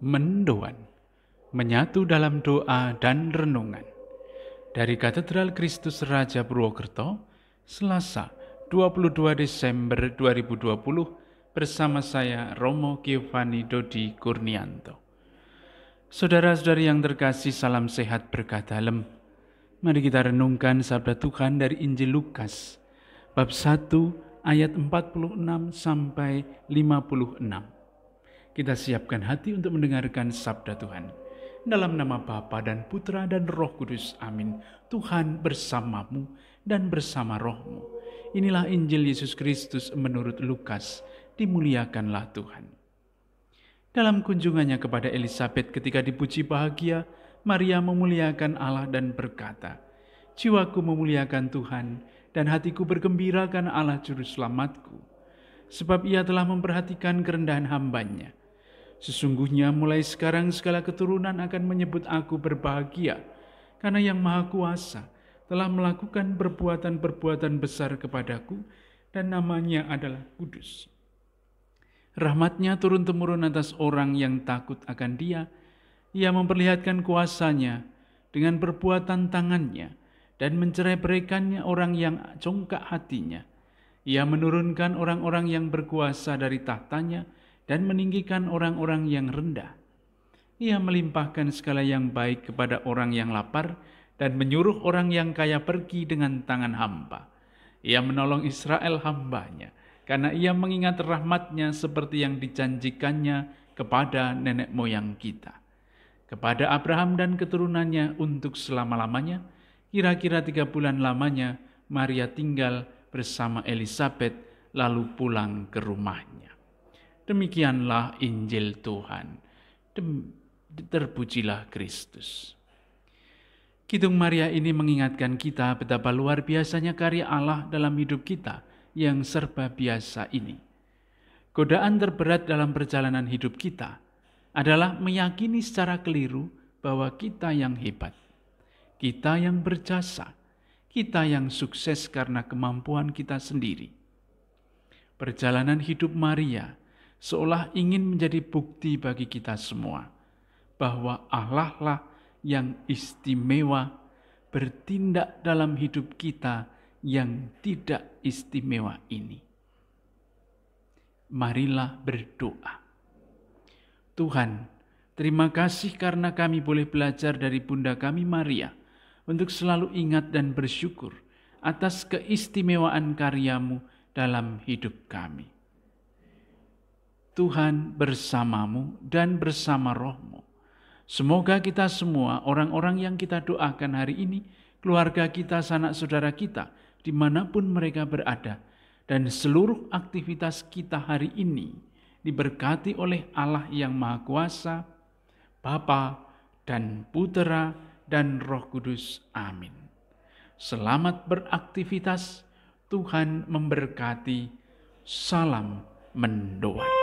mendoan, menyatu dalam doa dan renungan. Dari Katedral Kristus Raja Purwokerto, Selasa 22 Desember 2020 bersama saya Romo Giovanni Dodi Kurnianto. Saudara-saudari yang terkasih, salam sehat berkah dalam. Mari kita renungkan sabda Tuhan dari Injil Lukas, bab 1 ayat 46 sampai 56 kita siapkan hati untuk mendengarkan sabda Tuhan. Dalam nama Bapa dan Putra dan Roh Kudus. Amin. Tuhan bersamamu dan bersama rohmu. Inilah Injil Yesus Kristus menurut Lukas. Dimuliakanlah Tuhan. Dalam kunjungannya kepada Elizabeth ketika dipuji bahagia, Maria memuliakan Allah dan berkata, Jiwaku memuliakan Tuhan, dan hatiku bergembirakan Allah Juru Selamatku, sebab ia telah memperhatikan kerendahan hambanya. Sesungguhnya mulai sekarang segala keturunan akan menyebut aku berbahagia, karena yang maha kuasa telah melakukan perbuatan-perbuatan besar kepadaku, dan namanya adalah kudus. Rahmatnya turun-temurun atas orang yang takut akan dia, ia memperlihatkan kuasanya dengan perbuatan tangannya, dan mencerai berikannya orang yang congkak hatinya. Ia menurunkan orang-orang yang berkuasa dari tahtanya, dan meninggikan orang-orang yang rendah. Ia melimpahkan segala yang baik kepada orang yang lapar dan menyuruh orang yang kaya pergi dengan tangan hamba. Ia menolong Israel hambanya karena ia mengingat rahmatnya seperti yang dijanjikannya kepada nenek moyang kita. Kepada Abraham dan keturunannya untuk selama-lamanya, kira-kira tiga bulan lamanya, Maria tinggal bersama Elizabeth lalu pulang ke rumahnya. Demikianlah Injil Tuhan. Dem terpujilah Kristus. Kidung Maria ini mengingatkan kita betapa luar biasanya karya Allah dalam hidup kita yang serba biasa ini. Godaan terberat dalam perjalanan hidup kita adalah meyakini secara keliru bahwa kita yang hebat, kita yang berjasa, kita yang sukses karena kemampuan kita sendiri. Perjalanan hidup Maria – seolah ingin menjadi bukti bagi kita semua bahwa Allah lah yang istimewa bertindak dalam hidup kita yang tidak istimewa ini. Marilah berdoa. Tuhan, terima kasih karena kami boleh belajar dari Bunda kami Maria untuk selalu ingat dan bersyukur atas keistimewaan karyamu dalam hidup kami. Tuhan bersamamu dan bersama rohmu. Semoga kita semua, orang-orang yang kita doakan hari ini, keluarga kita, sanak saudara kita, dimanapun mereka berada, dan seluruh aktivitas kita hari ini diberkati oleh Allah yang Maha Kuasa, Bapa dan Putera dan Roh Kudus. Amin. Selamat beraktivitas. Tuhan memberkati. Salam mendoa.